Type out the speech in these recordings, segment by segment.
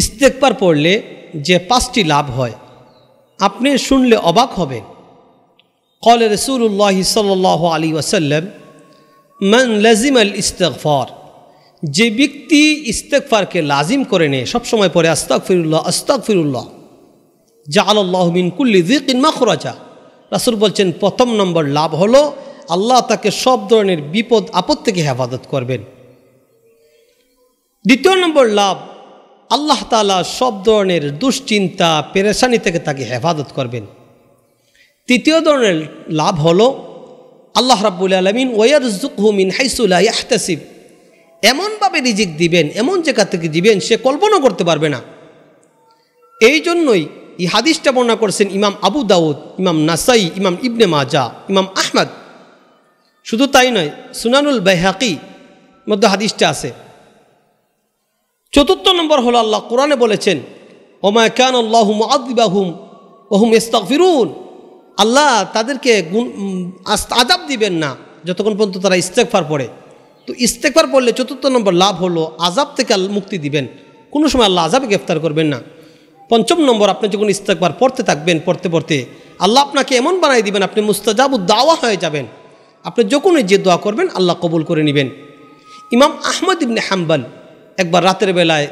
ইস্তেকবার পড়লে যে পাঁচটি লাভ হয় আপনি শুনলে অবাক হবেন কল রসুল্লাহ সাল আলী ওসাল্লাম মন লাজিম আল ইস্তকফর যে ব্যক্তি ইস্তেকফারকে লাজিম করে নেয় সবসময় পরে আস্তাক ফিরুল্লাহ আস্তাক ফিরুল্লাহ যা আল্লাহ মিন কুল্লি দিকিন মাখরাজা রাসুল বলছেন প্রথম নম্বর লাভ হল আল্লাহ তাকে সব ধরনের বিপদ আপদ থেকে হেফাজত করবেন দ্বিতীয় নম্বর লাভ আল্লাহ তালা সব ধরনের দুশ্চিন্তা পেরেশানি থেকে তাকে হেফাজত করবেন তৃতীয় ধরনের লাভ হল আল্লাহ রাব্বুল আলমিন ওয়ার জুকহুমিন হাইসুল্লাহ ইয়াহতাসিব এমনভাবে রিজিক দিবেন এমন জায়গা থেকে দিবেন সে কল্পনা করতে পারবে না এই জন্যই ই হাদিসটা বর্ণনা করছেন ইমাম আবু দাউদ ইমাম নাসাই ইমাম ইবনে মাজা ইমাম আহমদ শুধু তাই নয় সুনানুল বেহাকি মধ্যে হাদিসটা আছে চতুর্থ নম্বর হলো আল্লাহ কোরআনে বলেছেন ওমায় কান আল্লাহম আদিবাহুম ওহুম ইস্তাক ফিরুন আল্লাহ তাদেরকে গুণ আদাব দিবেন না যতক্ষণ পর্যন্ত তারা ইস্তেকফার পড়ে তো ইস্তেকফার পড়লে চতুর্থ নম্বর লাভ হলো আজাব থেকে মুক্তি দিবেন কোনো সময় আল্লাহ আজাবে গ্রেফতার করবেন না পঞ্চম নম্বর আপনি যখন ইস্তেকবার পড়তে থাকবেন পড়তে পড়তে আল্লাহ আপনাকে এমন বানাই দিবেন আপনি মুস্তাজাবু দাওয়া হয়ে যাবেন আপনি যখনই যে দোয়া করবেন আল্লাহ কবুল করে নেবেন ইমাম আহমদ ইবনে হাম্বাল একবার রাতের বেলায়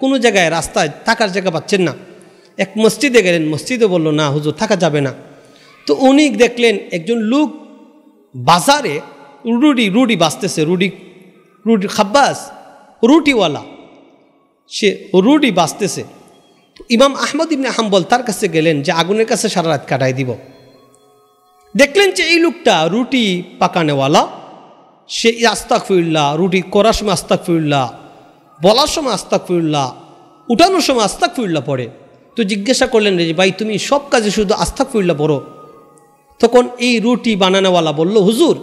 কোনো জায়গায় রাস্তায় থাকার জায়গা পাচ্ছেন না এক মসজিদে গেলেন মসজিদে বলল না হুজুর থাকা যাবে না তো উনি দেখলেন একজন লোক বাজারে রুডি রুডি বাঁচতেছে রুডি রুডি খাব্বাস রুটিওয়ালা সে রুডি বাঁচতেছে ইমাম আহমদ ইবনে হাম্বল তার কাছে গেলেন যে আগুনের কাছে সারা রাত কাটাই দিব দেখলেন যে এই লোকটা রুটি পাকানেওয়ালা সে আস্তাক ফিরল্লা রুটি করার সময় আস্তাক ফিরল্লা বলার সময় আস্তাক ফিরুল্লাহ উঠানোর সময় আস্তাক আস্তাকফিরুল্লাহ পড়ে তো জিজ্ঞাসা করলেন রে ভাই তুমি সব কাজে শুধু আস্তাক আস্তাকফিরুল্লাহ পড়ো তখন এই রুটি বানানোওয়ালা বলল হুজুর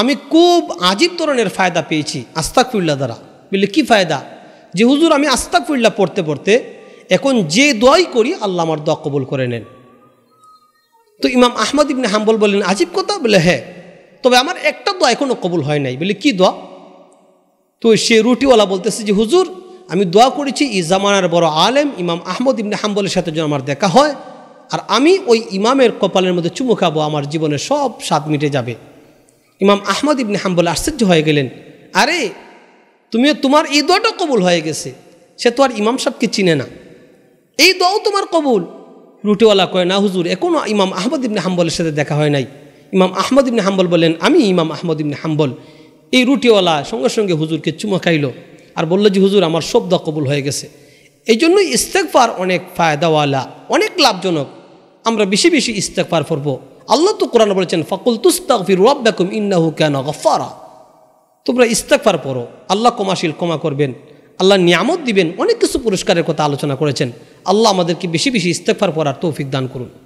আমি খুব আজিব ধরনের ফায়দা পেয়েছি আস্তাক আস্তাকফিরুল্লাহ দ্বারা বললে কি ফায়দা যে হুজুর আমি আস্তাক আস্তাকফিরুল্লাহ পড়তে পড়তে এখন যে দোয়াই করি আল্লাহ আমার দোয়া কবুল করে নেন তো ইমাম আহমদ ইবনে হাম্বল বললেন আজিব কথা বলে হ্যাঁ তবে আমার একটা দোয়া এখনও কবুল হয় নাই বলে কি দোয়া তো সে রুটিওয়ালা বলতেছে যে হুজুর আমি দোয়া করেছি ই জামানার বড় আলেম ইমাম আহমদ ইমনে হাম্বলের সাথে যেন আমার দেখা হয় আর আমি ওই ইমামের কপালের মধ্যে চুমু খাবো আমার জীবনে সব স্বাদ মিটে যাবে ইমাম আহমদ ইবনে হাম্বল আশ্চর্য হয়ে গেলেন আরে তুমিও তোমার এই দোয়াটা কবুল হয়ে গেছে সে তো আর ইমাম সাহেবকে চিনে না এই দোয়াও তোমার কবুল রুটিওয়ালা কয় না হুজুর এখনও ইমাম আহমদ ইবনে হাম্বলের সাথে দেখা হয় নাই ইমাম আহমদ ইবনে হাম্বল বলেন আমি ইমাম আহমদ ইবনে হাম্বল এই রুটিওয়ালা সঙ্গে সঙ্গে হুজুরকে চুমা খাইল আর বললো যে হুজুর আমার শব্দ কবুল হয়ে গেছে এই জন্য ইস্তেকফার অনেক ফায়দাওয়ালা অনেক লাভজনক আমরা বেশি বেশি ইস্তেকফার করব আল্লাহ তো কোরআন বলেছেন ফাকুল তুস্তাকফির রব্বাকুম ইন্নাহু কেন গফারা তোমরা ইস্তেকফার পড়ো আল্লাহ কমাশিল ক্ষমা করবেন আল্লাহ নিয়ামত দিবেন অনেক কিছু পুরস্কারের কথা আলোচনা করেছেন আল্লাহ আমাদেরকে বেশি বেশি ইস্তেকফার পড়ার তৌফিক দান করুন